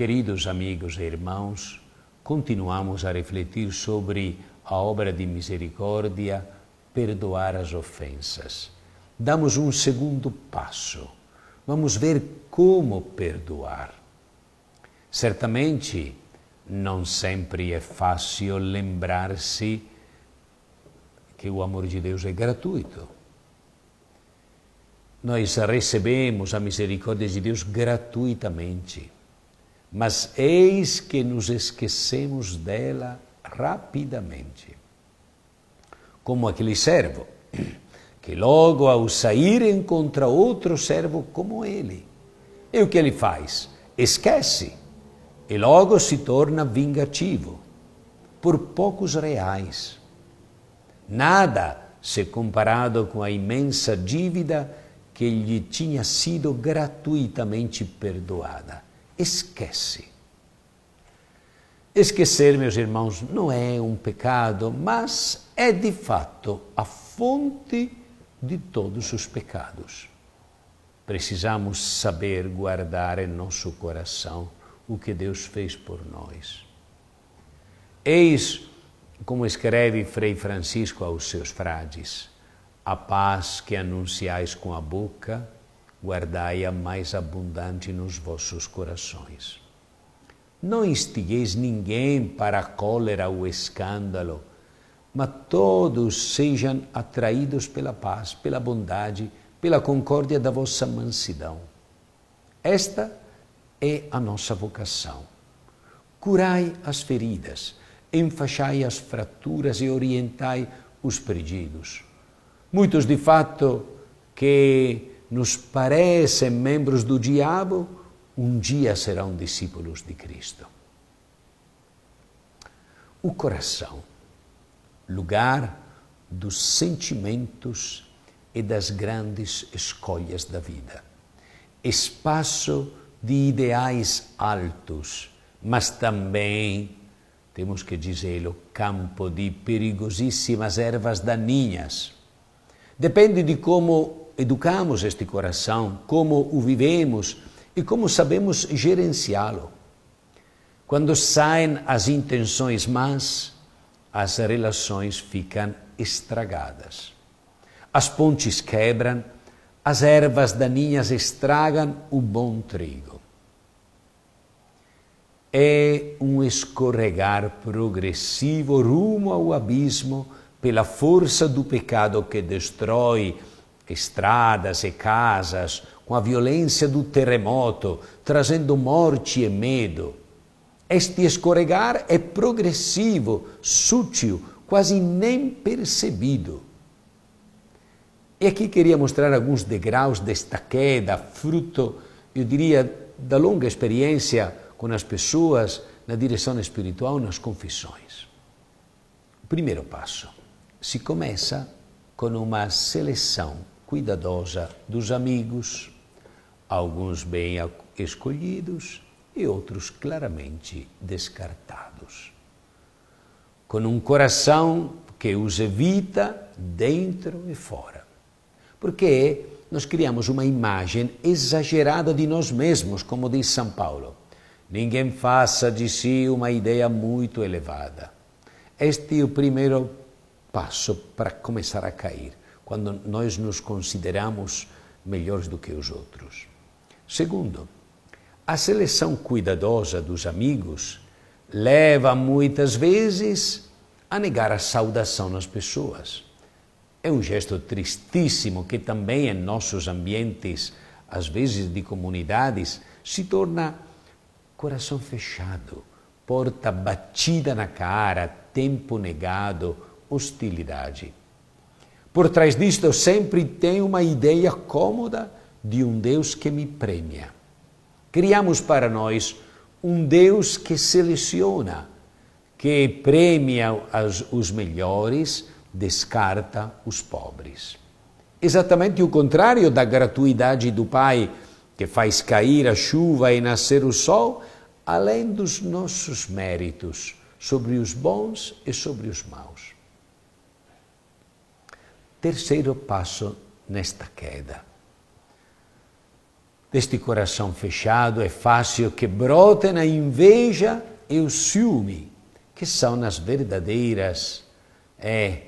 Queridos amigos e irmãos, continuamos a refletir sobre a obra de misericórdia, perdoar as ofensas. Damos um segundo passo. Vamos ver como perdoar. Certamente, não sempre é fácil lembrar-se que o amor de Deus é gratuito. Nós recebemos a misericórdia de Deus gratuitamente mas eis que nos esquecemos dela rapidamente. Como aquele servo, que logo ao sair encontra outro servo como ele. E o que ele faz? Esquece e logo se torna vingativo, por poucos reais. Nada se comparado com a imensa dívida que lhe tinha sido gratuitamente perdoada esquece. Esquecer, meus irmãos, não é um pecado, mas é de fato a fonte de todos os pecados. Precisamos saber guardar em nosso coração o que Deus fez por nós. Eis como escreve Frei Francisco aos seus frades: a paz que anunciais com a boca guardai-a mais abundante nos vossos corações. Não instigueis ninguém para a cólera ou escândalo, mas todos sejam atraídos pela paz, pela bondade, pela concórdia da vossa mansidão. Esta é a nossa vocação. Curai as feridas, enfaixai as fraturas e orientai os perdidos. Muitos, de fato, que nos parecem membros do diabo, um dia serão discípulos de Cristo. O coração, lugar dos sentimentos e das grandes escolhas da vida, espaço de ideais altos, mas também, temos que dizê-lo, campo de perigosíssimas ervas daninhas. Depende de como educamos este coração, como o vivemos e como sabemos gerenciá-lo. Quando saem as intenções más, as relações ficam estragadas. As pontes quebram, as ervas daninhas estragam o bom trigo. É um escorregar progressivo rumo ao abismo pela força do pecado que destrói estradas e casas, com a violência do terremoto, trazendo morte e medo. Este escorregar é progressivo, sutil, quase nem percebido. E aqui queria mostrar alguns degraus desta queda, fruto, eu diria, da longa experiência com as pessoas na direção espiritual, nas confissões. O primeiro passo se começa com uma seleção cuidadosa dos amigos, alguns bem escolhidos e outros claramente descartados. Com um coração que os evita dentro e fora. Porque nós criamos uma imagem exagerada de nós mesmos, como diz São Paulo. Ninguém faça de si uma ideia muito elevada. Este é o primeiro passo para começar a cair quando nós nos consideramos melhores do que os outros. Segundo, a seleção cuidadosa dos amigos leva muitas vezes a negar a saudação nas pessoas. É um gesto tristíssimo que também em nossos ambientes, às vezes de comunidades, se torna coração fechado, porta batida na cara, tempo negado, hostilidade. Por trás disto, eu sempre tenho uma ideia cômoda de um Deus que me premia. Criamos para nós um Deus que seleciona, que premia os melhores, descarta os pobres. Exatamente o contrário da gratuidade do Pai, que faz cair a chuva e nascer o sol, além dos nossos méritos, sobre os bons e sobre os maus. Terceiro passo nesta queda. Deste coração fechado é fácil que brotem a inveja e o ciúme, que são as verdadeiras é,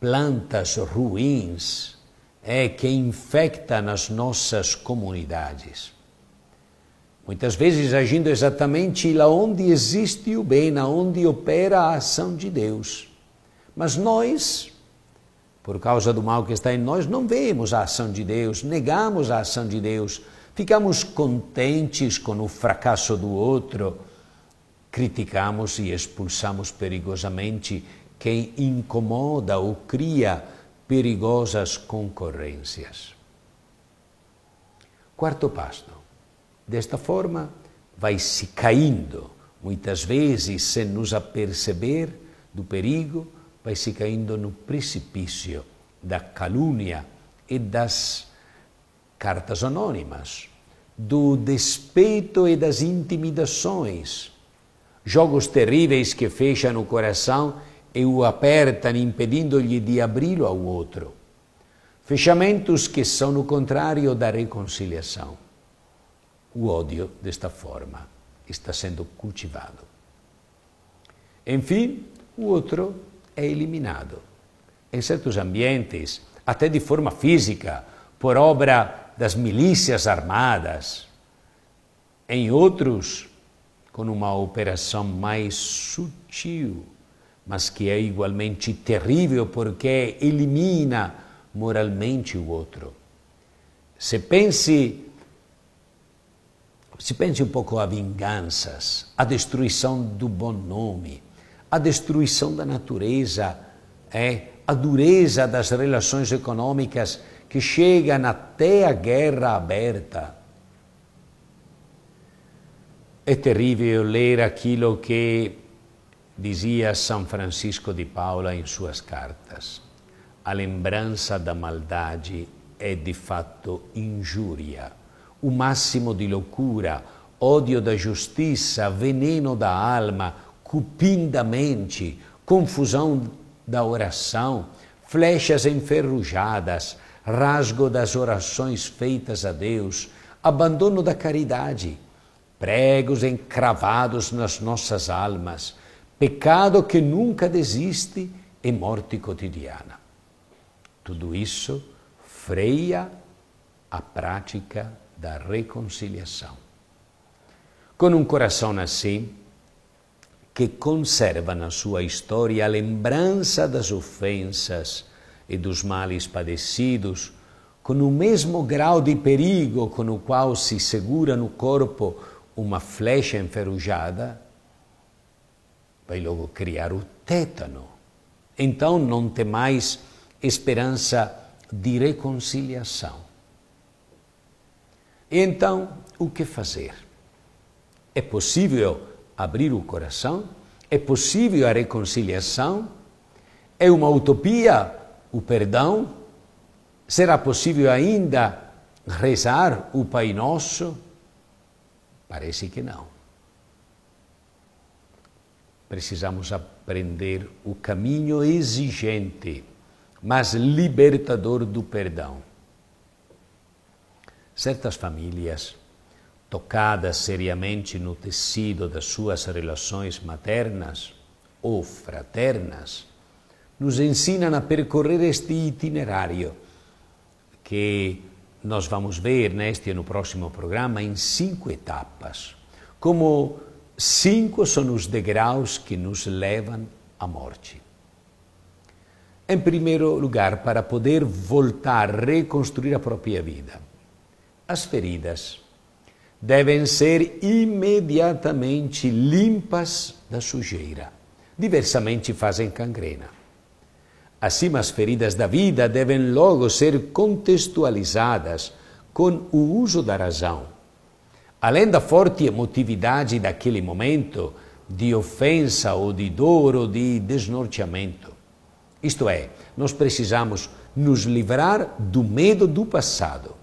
plantas ruins é, que infectam as nossas comunidades. Muitas vezes agindo exatamente lá onde existe o bem, onde opera a ação de Deus. Mas nós, por causa do mal que está em nós, não vemos a ação de Deus, negamos a ação de Deus, ficamos contentes com o fracasso do outro, criticamos e expulsamos perigosamente quem incomoda ou cria perigosas concorrências. Quarto passo. Desta forma, vai se caindo, muitas vezes sem nos aperceber do perigo, vai se caindo no precipício da calúnia e das cartas anônimas, do despeito e das intimidações, jogos terríveis que fecham o coração e o apertam, impedindo-lhe de abri-lo ao outro. Fechamentos que são o contrário da reconciliação. O ódio, desta forma, está sendo cultivado. Enfim, o outro é eliminado. Em certos ambientes, até de forma física, por obra das milícias armadas. Em outros, com uma operação mais sutil, mas que é igualmente terrível porque elimina moralmente o outro. Se pense se pense um pouco a vinganças, a destruição do bom nome, a destruição da natureza, é, a dureza das relações econômicas que chegam até a guerra aberta. É terrível ler aquilo que dizia São Francisco de Paula em suas cartas. A lembrança da maldade é de fato injúria, o máximo de loucura, ódio da justiça, veneno da alma, cupim da mente, confusão da oração, flechas enferrujadas, rasgo das orações feitas a Deus, abandono da caridade, pregos encravados nas nossas almas, pecado que nunca desiste e morte cotidiana. Tudo isso freia a prática da reconciliação. Com um coração assim, que conserva na sua história a lembrança das ofensas e dos males padecidos, com o mesmo grau de perigo com o qual se segura no corpo uma flecha enferrujada, vai logo criar o tétano. Então não tem mais esperança de reconciliação. Então, o que fazer? É possível abrir o coração, é possível a reconciliação, é uma utopia o perdão, será possível ainda rezar o Pai Nosso? Parece que não. Precisamos aprender o caminho exigente, mas libertador do perdão. Certas famílias tocada seriamente no tecido das suas relações maternas ou fraternas, nos ensinam a percorrer este itinerário que nós vamos ver neste e no próximo programa em cinco etapas. Como cinco são os degraus que nos levam à morte. Em primeiro lugar, para poder voltar a reconstruir a própria vida, as feridas devem ser imediatamente limpas da sujeira. Diversamente fazem cangrena. Assim, as feridas da vida devem logo ser contextualizadas com o uso da razão. Além da forte emotividade daquele momento, de ofensa ou de dor ou de desnorteamento. Isto é, nós precisamos nos livrar do medo do passado,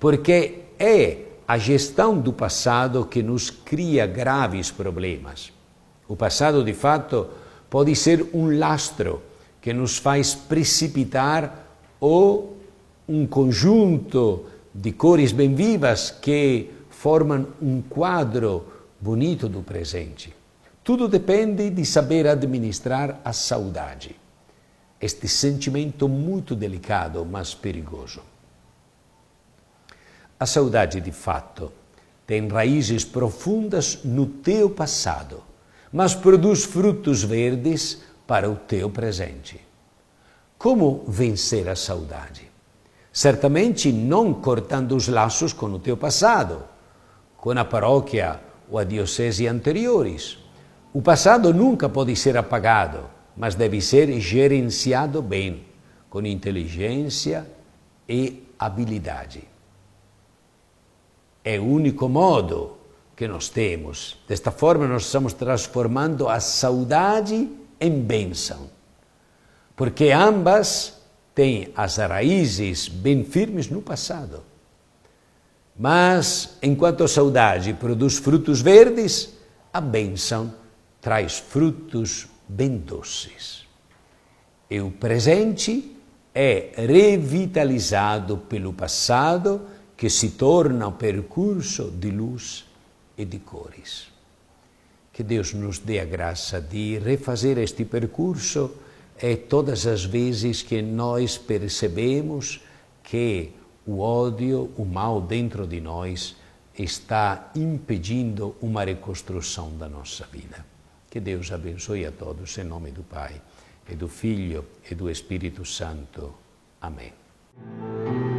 porque é a gestão do passado que nos cria graves problemas. O passado, de fato, pode ser um lastro que nos faz precipitar ou um conjunto de cores bem vivas que formam um quadro bonito do presente. Tudo depende de saber administrar a saudade, este sentimento muito delicado, mas perigoso. A saudade, de fato, tem raízes profundas no teu passado, mas produz frutos verdes para o teu presente. Como vencer a saudade? Certamente não cortando os laços com o teu passado, com a paróquia ou a diocese anteriores. O passado nunca pode ser apagado, mas deve ser gerenciado bem, com inteligência e habilidade. É o único modo que nós temos. Desta forma, nós estamos transformando a saudade em bênção, porque ambas têm as raízes bem firmes no passado. Mas, enquanto a saudade produz frutos verdes, a bênção traz frutos bem doces. E o presente é revitalizado pelo passado che si torna percorso di luz e di cores. Que Deus nos dê a graça de refazer este percurso é todas as vezes que nós percebemos que o ódio, o mal dentro de nós está impedindo uma reconstrução da nossa vida. Que Deus abençoe a todos em nome do Pai, e do Filho e do Espírito Santo. Amém.